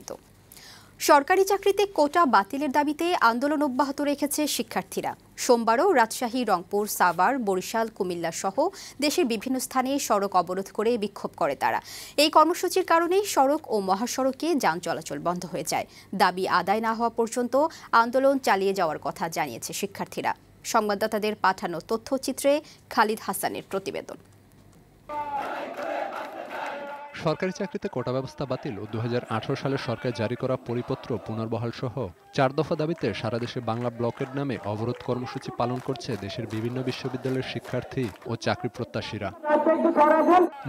বিস্তারিত সরকারি চাকরিতে কোটা বাতিলের দাবিতে আন্দোলন অব্যাহত রেখেছে শিক্ষার্থীরা সোমবারও রাজশাহী রংপুর সাভার বরিশাল কুমিল্লা সহ দেশের বিভিন্ন স্থানে সড়ক অবরোধ করে বিক্ষোভ করে তারা এই কর্মসূচির কারণে সড়ক ও মহাসড়কে যান চলাচল বন্ধ হয়ে যায় দাবি আদায় না হওয়া পর্যন্ত আন্দোলন চালিয়ে যাওয়ার কথা জানিয়েছে শিক্ষার্থীরা সংবাদদাতাদের পাঠানো তথ্যচিত্রে খালিদ হাসানের প্রতিবেদন সরকারি চাকরিতে কোটা ব্যবস্থা বাতিল ও দু সালে সরকার জারি করা পরিপত্র পুনর্বহাল সহ চার দফা দাবিতে সারা দেশে বাংলা ব্লকের নামে অবরোধ কর্মসূচি পালন করছে দেশের বিভিন্ন বিশ্ববিদ্যালয়ের শিক্ষার্থী ও চাকরি প্রত্যাশীরা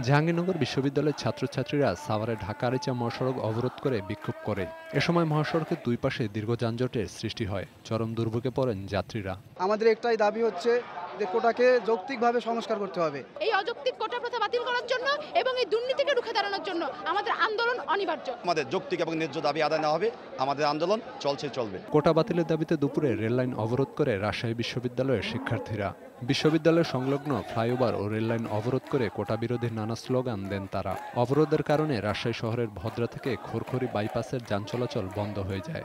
জাহাঙ্গীরনগর বিশ্ববিদ্যালয়ের ছাত্রছাত্রীরা সাভারে ঢাকা আরিচা মহাসড়ক অবরোধ করে বিক্ষোভ করে এ সময় মহাসড়কের দুই পাশে দীর্ঘ যানজটের সৃষ্টি হয় চরম দুর্ভোগে পড়েন যাত্রীরা আমাদের একটাই দাবি হচ্ছে যে কোটাকে যৌক্তিকভাবে সংস্কার করতে হবে এই অযৌক্তিক কোটা প্রথা বাতিল করার জন্য এবং এই দুর্নীতিকে রুখে দাঁড়ানোর জন্য আমাদের আন্দোলন অনিবার্য আমাদের যৌক্তিক এবং ন্যায্য দাবি আদায় না হবে আমাদের আন্দোলন চলছে চলবে কোটা বাতিলের দাবিতে দুপুরে রেললাইন অবরোধ করে রাজশাহী বিশ্ববিদ্যালয়ের শিক্ষার্থীরা বিশ্ববিদ্যালয় সংলগ্ন ফ্লাইওভার ও রেললাইন অবরোধ করে কোটা বিরোধী নানা স্লোগান দেন তারা অবরোধের কারণে রাজশাহী শহরের ভদ্রা থেকে খোরখড়ি বাইপাসের যান চলাচল বন্ধ হয়ে যায়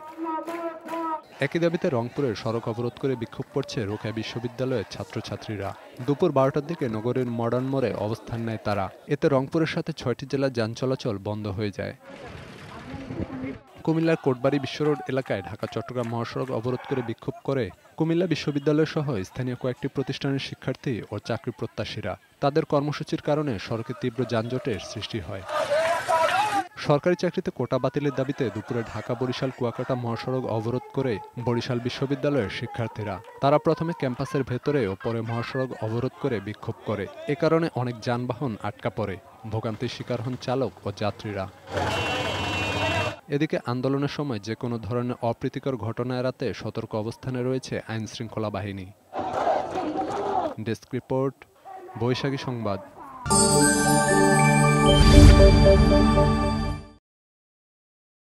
একই দাবিতে রংপুরের সড়ক অবরোধ করে বিক্ষোভ করছে রোকেয়া বিশ্ববিদ্যালয়ের ছাত্রছাত্রীরা দুপুর বারোটার দিকে নগরের মডার্ন মোড়ে অবস্থান নেয় তারা এতে রংপুরের সাথে ছয়টি জেলার যান চলাচল বন্ধ হয়ে যায় কুমিল্লার কোটবাড়ি বিশ্বরোড এলাকায় ঢাকা চট্টগ্রাম মহাসড়ক অবরোধ করে বিক্ষোভ করে কুমিল্লা বিশ্ববিদ্যালয় সহ স্থানীয় কয়েকটি প্রতিষ্ঠানের শিক্ষার্থী ও চাকরি প্রত্যাশীরা তাদের কর্মসূচির কারণে সড়কে তীব্র যানজটের সৃষ্টি হয় সরকারি চাকরিতে কোটা বাতিলের দাবিতে দুপুরে ঢাকা বরিশাল কুয়াকাটা মহাসড়ক অবরোধ করে বরিশাল বিশ্ববিদ্যালয়ের শিক্ষার্থীরা তারা প্রথমে ক্যাম্পাসের ভেতরে ও পরে মহাসড়ক অবরোধ করে বিক্ষোভ করে এ কারণে অনেক যানবাহন আটকা পড়ে ভোগান্তির শিকার হন চালক ও যাত্রীরা এদিকে আন্দোলনের সময় যে কোনো ধরনের অপ্রীতিকর ঘটনা এড়াতে সতর্ক অবস্থানে রয়েছে আইন শৃঙ্খলা বাহিনী ডেস্ক রিপোর্ট বৈশাখী সংবাদ